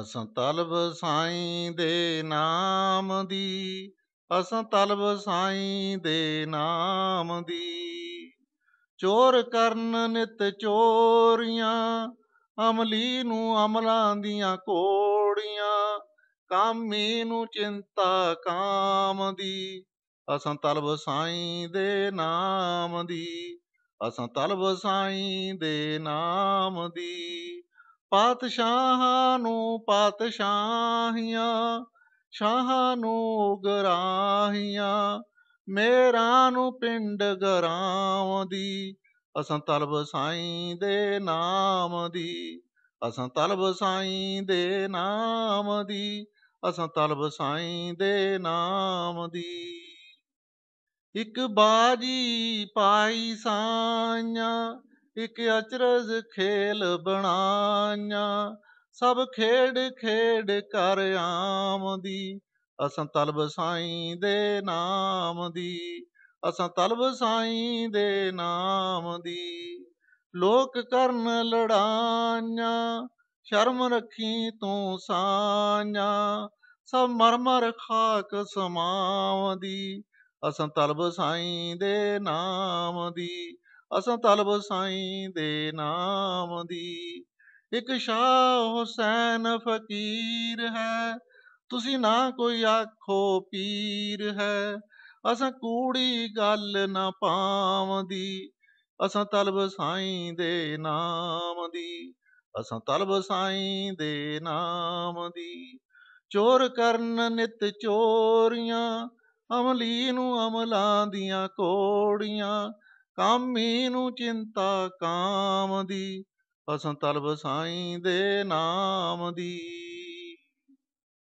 ਅਸਾਂ ਤਲਬ ਸਾਈਂ ਦੇ ਨਾਮ ਦੀ ਅਸਾਂ ਤਲਬ ਸਾਈਂ ਦੇ ਨਾਮ ਦੀ ਚੋਰ ਕਰਨ ਨਿਤ ਚੋਰੀਆਂ ਅਮਲੀ ਨੂੰ ਅਮਲਾਂ ਦੀਆਂ ਕੋੜੀਆਂ ਕਾਮੀ ਨੂੰ ਚਿੰਤਾ ਕਾਮ ਦੀ ਅਸਾਂ ਤਲਬ ਸਾਈਂ ਦੇ ਨਾਮ ਦੀ ਅਸਾਂ ਤਲਬ ਸਾਈਂ ਦੇ ਨਾਮ ਦੀ ਪਾਤਸ਼ਾਹਾਂ ਨੂੰ ਪਾਤਸ਼ਾਹੀਆਂ ਸ਼ਾਹਾਂ ਨੂੰ ਗਰਾਹੀਆਂ ਮੇਰਾ ਨੂੰ ਪਿੰਡ ਗਰਾਉਂ ਦੀ ਅਸਾਂ ਤਲਬ ਸਾਈਂ ਦੇ ਨਾਮ ਦੀ ਅਸਾਂ ਤਲਬ ਸਾਈਂ ਦੇ ਨਾਮ ਦੀ ਅਸਾਂ ਤਲਬ ਸਾਈਂ ਦੇ ਨਾਮ ਦੀ ਇੱਕ ਬਾਜੀ ਪਾਈ ਸਾਈਆਂ ਇਕ ਅਚਰਜ ਖੇਲ ਬਣਾਇਆ ਸਭ ਖੇਡ ਖੇਡ ਕਰ ਆਮਦੀ ਅਸਾਂ ਤਲਬ ਸਾਈਂ ਦੇ ਨਾਮ ਦੀ ਅਸਾਂ ਤਲਬ ਸਾਈਂ ਦੇ ਨਾਮ ਦੀ ਲੋਕ ਕਰਨ ਲੜਾਈਆਂ ਸ਼ਰਮ ਰੱਖੀ ਤੂੰ ਸਾਨਾ ਸਭ ਮਰਮਰ ਖਾਕ ਸਮਾਵਦੀ ਅਸਾਂ ਤਲਬ ਸਾਈਂ ਦੇ ਨਾਮ ਦੀ ਅਸਾਂ ਤਲਬ ਸਾਈਂ ਦੇ ਨਾਮ ਦੀ ਇੱਕ ਸ਼ਾਹ ਹੁਸੈਨ ਫਕੀਰ ਹੈ ਤੁਸੀਂ ਨਾ ਕੋਈ ਆਖੋ ਪੀਰ ਹੈ ਅਸਾਂ ਕੂੜੀ ਗੱਲ ਨਾ ਪਾਵਦੀ ਅਸਾਂ ਤਲਬ ਸਾਈਂ ਦੇ ਨਾਮ ਦੀ ਅਸਾਂ ਤਲਬ ਸਾਈਂ ਦੇ ਨਾਮ ਦੀ ਚੋਰ ਕਰਨ ਨਿਤ ਚੋਰੀਆਂ ਅਮਲੀ ਨੂੰ ਅਮਲਾਂ ਦੀਆਂ ਕੋੜੀਆਂ ਕਾਮੀ ਨੂੰ ਚਿੰਤਾ ਕਾਮ ਦੀ ਅਸਾਂ ਤਲਬ ਸਾਈਂ ਦੇ ਨਾਮ ਦੀ